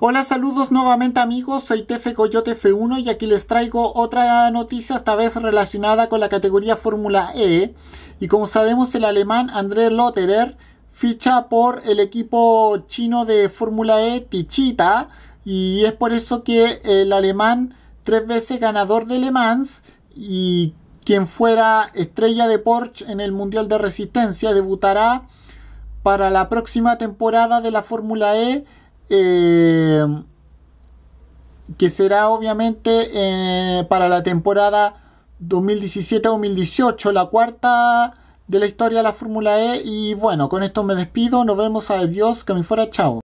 Hola, saludos nuevamente amigos, soy Tefe Coyote F1 y aquí les traigo otra noticia, esta vez relacionada con la categoría Fórmula E. Y como sabemos, el alemán André Lotterer ficha por el equipo chino de Fórmula E, Tichita, y es por eso que el alemán, tres veces ganador de Le Mans y quien fuera estrella de Porsche en el Mundial de Resistencia, debutará para la próxima temporada de la Fórmula E eh, que será obviamente eh, para la temporada 2017-2018, la cuarta de la historia de la Fórmula E. Y bueno, con esto me despido, nos vemos, adiós, que me fuera, chao.